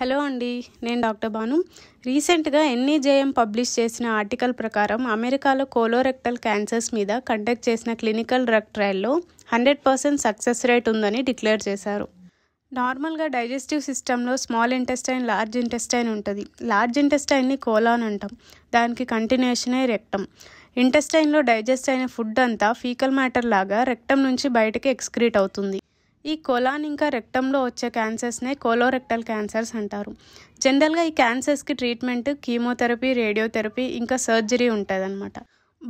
hello అండి నేను doctor Bhanu రీసెంట్గా ఎన్ఈజేఎం పబ్లిష్ చేసిన ఆర్టికల్ ప్రకారం అమెరికాలో కోలోరెక్టల్ క్యాన్సర్స్ మీద కండక్ట్ చేసిన క్లినికల్ డ్రగ్ ట్రయల్లో హండ్రెడ్ పర్సెంట్ సక్సెస్ రేట్ ఉందని డిక్లేర్ చేశారు నార్మల్గా డైజెస్టివ్ సిస్టంలో స్మాల్ ఇంటెస్టైన్ లార్జ్ ఇంటెస్టైన్ ఉంటుంది లార్జ్ ఇంటెస్టైన్ని కోలాన్ అంటాం దానికి కంటిన్యూషనే రెక్టం ఇంటెస్టైన్లో డైజెస్ట్ అయిన ఫుడ్ అంతా ఫీకల్ మ్యాటర్ లాగా రెక్టం నుంచి బయటకి ఎక్స్క్రీట్ అవుతుంది ఈ కొలాన్ ఇంకా రెక్టంలో వచ్చే క్యాన్సర్స్నే కోలోరెక్టల్ క్యాన్సర్స్ అంటారు జనరల్గా ఈ క్యాన్సర్స్కి ట్రీట్మెంట్ కీమోథెరపీ రేడియోథెరపీ ఇంకా సర్జరీ ఉంటుందన్నమాట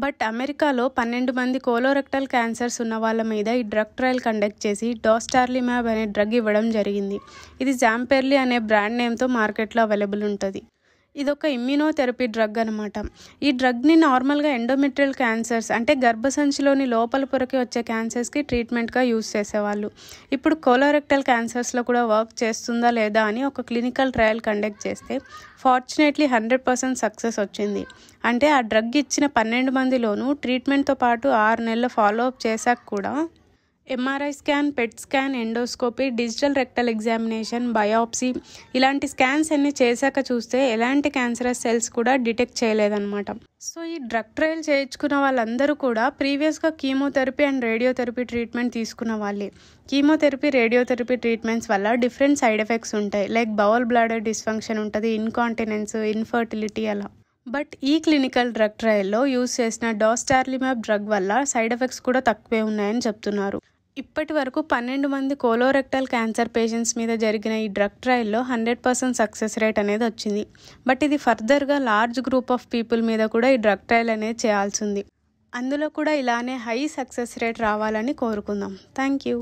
బట్ అమెరికాలో పన్నెండు మంది కోలోరెక్టల్ క్యాన్సర్స్ ఉన్న వాళ్ళ మీద ఈ డ్రగ్ ట్రయల్ కండక్ట్ చేసి డోస్టార్లిమ్యాబ్ అనే డ్రగ్ ఇవ్వడం జరిగింది ఇది జాంపెర్లీ అనే బ్రాండ్ నేమ్తో మార్కెట్లో అవైలబుల్ ఉంటుంది ఇదొక ఇమ్యూనోథెరపీ డ్రగ్ అనమాట ఈ డ్రగ్ని నార్మల్గా ఎండోమెట్రియల్ క్యాన్సర్స్ అంటే గర్భసంచిలోని లోపల పొరకి వచ్చే క్యాన్సర్స్కి ట్రీట్మెంట్గా యూజ్ చేసేవాళ్ళు ఇప్పుడు కోలోరెక్టల్ క్యాన్సర్స్లో కూడా వర్క్ చేస్తుందా లేదా అని ఒక క్లినికల్ ట్రయల్ కండక్ట్ చేస్తే ఫార్చునేట్లీ హండ్రెడ్ పర్సెంట్ సక్సెస్ వచ్చింది అంటే ఆ డ్రగ్ ఇచ్చిన పన్నెండు మందిలోనూ ట్రీట్మెంట్తో పాటు ఆరు నెలలు ఫాలోఅప్ చేశాక కూడా MRI scan PET scan endoscopy digital rectal examination biopsy ఇలాంటి స్కాన్స్ అన్ని చేశాక చూస్తే ఎలాంటి క్యాన్సరస్ సెల్స్ కూడా డిటెక్ట్ చేయలేదన్నమాట సో ఈ డ్రగ్ ట్రయల్ చేయించుకున్న వాళ్ళందరూ కూడా ప్రీవియస్గా కీమోథెరపీ అండ్ రేడియోథెరపీ ట్రీట్మెంట్ తీసుకున్న వాళ్ళే కీమోథెరపీ రేడియోథెరపీ ట్రీట్మెంట్స్ వల్ల డిఫరెంట్ సైడ్ ఎఫెక్ట్స్ ఉంటాయి లైక్ బౌల్ బ్లాడర్ డిస్ఫంక్షన్ ఉంటుంది ఇన్కాంటినెన్స్ ఇన్ఫర్టిలిటీ అలా బట్ ఈ క్లినికల్ డ్రగ్ ట్రయల్లో యూజ్ చేసిన డోస్టార్లిమ్యాబ్ డ్రగ్ వల్ల సైడ్ ఎఫెక్ట్స్ కూడా తక్కువే ఉన్నాయని చెప్తున్నారు ఇప్పటి వరకు పన్నెండు మంది కోలోరెక్టల్ క్యాన్సర్ పేషెంట్స్ మీద జరిగిన ఈ డ్రగ్ ట్రయల్లో హండ్రెడ్ పర్సెంట్ సక్సెస్ రేట్ అనేది వచ్చింది బట్ ఇది ఫర్దర్గా లార్జ్ గ్రూప్ ఆఫ్ పీపుల్ మీద కూడా ఈ డ్రగ్ ట్రయల్ అనేది చేయాల్సింది అందులో కూడా ఇలానే హై సక్సెస్ రేట్ రావాలని కోరుకుందాం థ్యాంక్ యూ